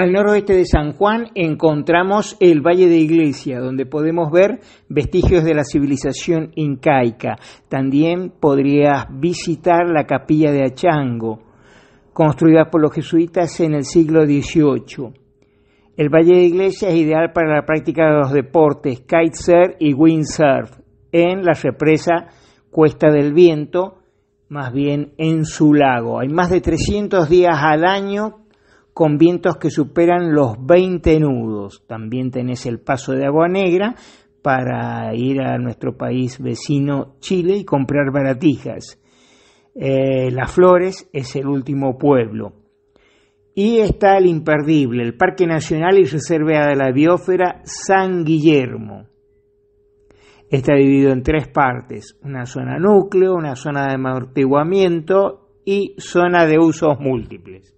Al noroeste de San Juan encontramos el Valle de Iglesia, donde podemos ver vestigios de la civilización incaica. También podrías visitar la capilla de Achango, construida por los jesuitas en el siglo XVIII. El Valle de Iglesia es ideal para la práctica de los deportes kitesurf y windsurf en la represa Cuesta del Viento, más bien en su lago. Hay más de 300 días al año con vientos que superan los 20 nudos. También tenés el paso de agua negra para ir a nuestro país vecino Chile y comprar baratijas. Eh, Las Flores es el último pueblo. Y está el imperdible, el Parque Nacional y Reserva de la Biósfera San Guillermo. Está dividido en tres partes, una zona núcleo, una zona de amortiguamiento y zona de usos múltiples.